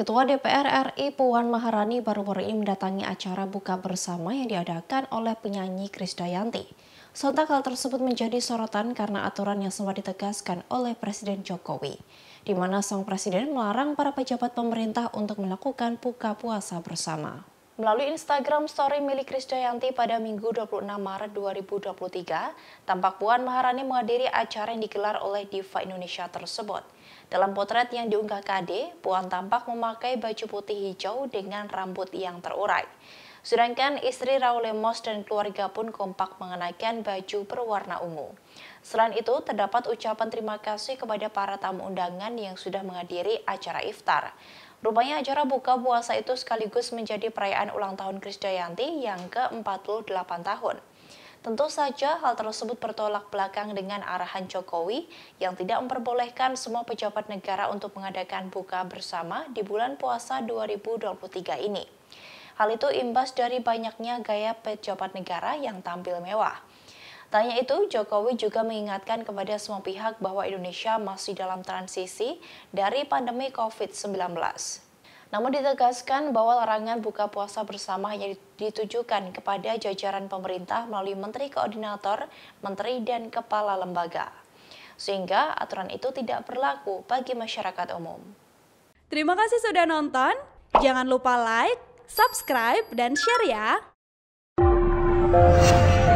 Ketua DPR RI Puan Maharani baru-baru ini mendatangi acara buka bersama yang diadakan oleh penyanyi Krisdayanti. Sontak hal tersebut menjadi sorotan karena aturan yang sempat ditegaskan oleh Presiden Jokowi, di mana sang presiden melarang para pejabat pemerintah untuk melakukan buka puasa bersama. Melalui Instagram story milik Krisdayanti pada Minggu 26 Maret 2023, tampak Puan Maharani menghadiri acara yang digelar oleh Diva Indonesia tersebut. Dalam potret yang diunggah KD, Puan tampak memakai baju putih hijau dengan rambut yang terurai. Sedangkan istri Raul Lemos dan keluarga pun kompak mengenakan baju berwarna ungu. Selain itu, terdapat ucapan terima kasih kepada para tamu undangan yang sudah menghadiri acara iftar. Rupanya acara buka puasa itu sekaligus menjadi perayaan ulang tahun Krisdayanti yang ke-48 tahun. Tentu saja hal tersebut bertolak belakang dengan arahan Jokowi yang tidak memperbolehkan semua pejabat negara untuk mengadakan buka bersama di bulan puasa 2023 ini. Hal itu imbas dari banyaknya gaya pejabat negara yang tampil mewah. Tanya itu, Jokowi juga mengingatkan kepada semua pihak bahwa Indonesia masih dalam transisi dari pandemi COVID-19. Namun ditegaskan bahwa larangan buka puasa bersama hanya ditujukan kepada jajaran pemerintah melalui Menteri Koordinator, Menteri, dan Kepala Lembaga. Sehingga aturan itu tidak berlaku bagi masyarakat umum. Terima kasih sudah nonton. Jangan lupa like, subscribe, dan share ya.